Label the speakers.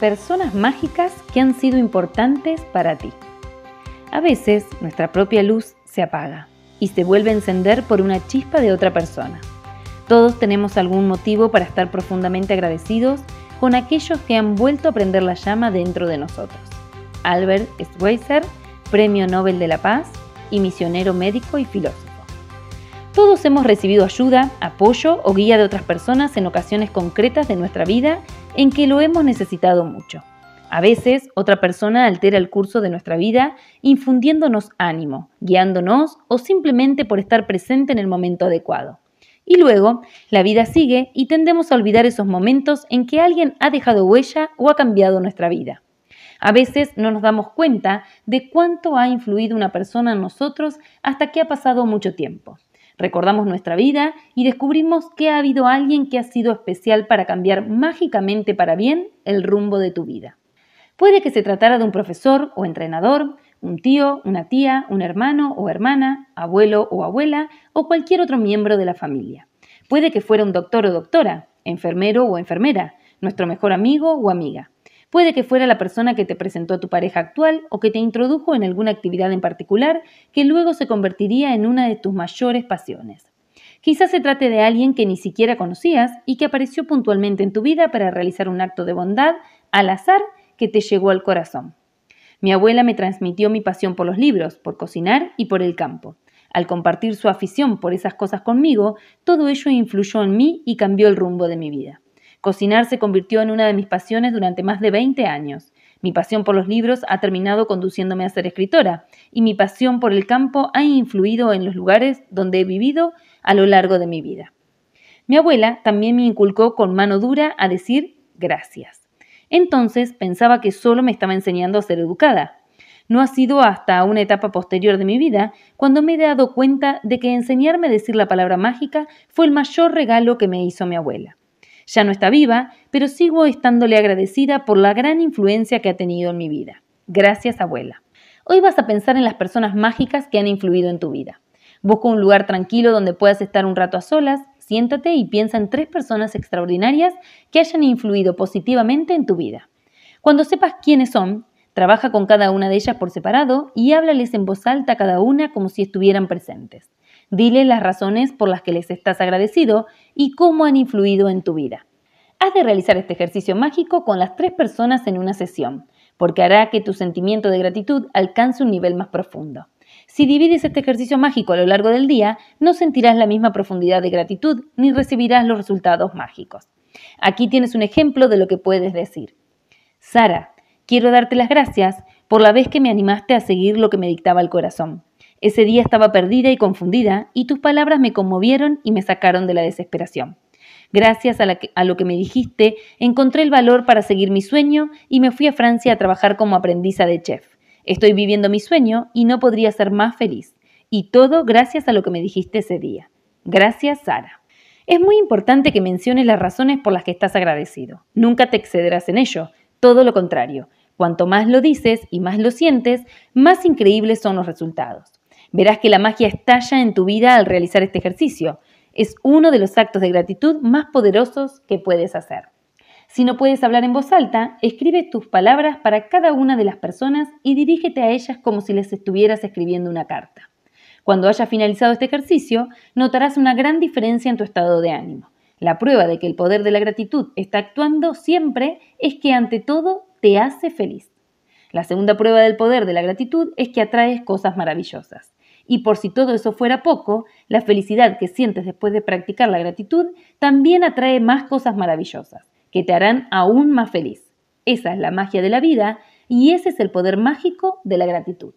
Speaker 1: personas mágicas que han sido importantes para ti. A veces nuestra propia luz se apaga y se vuelve a encender por una chispa de otra persona. Todos tenemos algún motivo para estar profundamente agradecidos con aquellos que han vuelto a prender la llama dentro de nosotros. Albert Schweitzer, Premio Nobel de la Paz y misionero médico y filósofo. Todos hemos recibido ayuda, apoyo o guía de otras personas en ocasiones concretas de nuestra vida en que lo hemos necesitado mucho. A veces, otra persona altera el curso de nuestra vida infundiéndonos ánimo, guiándonos o simplemente por estar presente en el momento adecuado. Y luego, la vida sigue y tendemos a olvidar esos momentos en que alguien ha dejado huella o ha cambiado nuestra vida. A veces no nos damos cuenta de cuánto ha influido una persona en nosotros hasta que ha pasado mucho tiempo. Recordamos nuestra vida y descubrimos que ha habido alguien que ha sido especial para cambiar mágicamente para bien el rumbo de tu vida. Puede que se tratara de un profesor o entrenador, un tío, una tía, un hermano o hermana, abuelo o abuela o cualquier otro miembro de la familia. Puede que fuera un doctor o doctora, enfermero o enfermera, nuestro mejor amigo o amiga. Puede que fuera la persona que te presentó a tu pareja actual o que te introdujo en alguna actividad en particular que luego se convertiría en una de tus mayores pasiones. Quizás se trate de alguien que ni siquiera conocías y que apareció puntualmente en tu vida para realizar un acto de bondad al azar que te llegó al corazón. Mi abuela me transmitió mi pasión por los libros, por cocinar y por el campo. Al compartir su afición por esas cosas conmigo, todo ello influyó en mí y cambió el rumbo de mi vida. Cocinar se convirtió en una de mis pasiones durante más de 20 años. Mi pasión por los libros ha terminado conduciéndome a ser escritora y mi pasión por el campo ha influido en los lugares donde he vivido a lo largo de mi vida. Mi abuela también me inculcó con mano dura a decir gracias. Entonces pensaba que solo me estaba enseñando a ser educada. No ha sido hasta una etapa posterior de mi vida cuando me he dado cuenta de que enseñarme a decir la palabra mágica fue el mayor regalo que me hizo mi abuela. Ya no está viva, pero sigo estándole agradecida por la gran influencia que ha tenido en mi vida. Gracias, abuela. Hoy vas a pensar en las personas mágicas que han influido en tu vida. Busca un lugar tranquilo donde puedas estar un rato a solas, siéntate y piensa en tres personas extraordinarias que hayan influido positivamente en tu vida. Cuando sepas quiénes son, trabaja con cada una de ellas por separado y háblales en voz alta a cada una como si estuvieran presentes. Dile las razones por las que les estás agradecido y cómo han influido en tu vida. Has de realizar este ejercicio mágico con las tres personas en una sesión, porque hará que tu sentimiento de gratitud alcance un nivel más profundo. Si divides este ejercicio mágico a lo largo del día, no sentirás la misma profundidad de gratitud ni recibirás los resultados mágicos. Aquí tienes un ejemplo de lo que puedes decir. Sara, quiero darte las gracias por la vez que me animaste a seguir lo que me dictaba el corazón. Ese día estaba perdida y confundida y tus palabras me conmovieron y me sacaron de la desesperación. Gracias a, lo que me dijiste, encontré el valor para seguir mi sueño y me fui a Francia a trabajar como aprendiza de chef. Estoy viviendo mi sueño y no podría ser más feliz. Y todo gracias a lo que me dijiste ese día. Gracias, Sara. Es muy importante que menciones las razones por las que estás agradecido. Nunca te excederás en ello, todo lo contrario. Cuanto más lo dices y más lo sientes, más increíbles son los resultados. Verás que la magia estalla en tu vida al realizar este ejercicio. Es uno de los actos de gratitud más poderosos que puedes hacer. Si no puedes hablar en voz alta, escribe tus palabras para cada una de las personas y dirígete a ellas como si les estuvieras escribiendo una carta. Cuando hayas finalizado este ejercicio, notarás una gran diferencia en tu estado de ánimo. La prueba de que el poder de la gratitud está actuando siempre es que ante todo te hace feliz. La segunda prueba del poder de la gratitud es que atraes cosas maravillosas. Y por si todo eso fuera poco, la felicidad que sientes después de practicar la gratitud también atrae más cosas maravillosas, que te harán aún más feliz. Esa es la magia de la vida y ese es el poder mágico de la gratitud.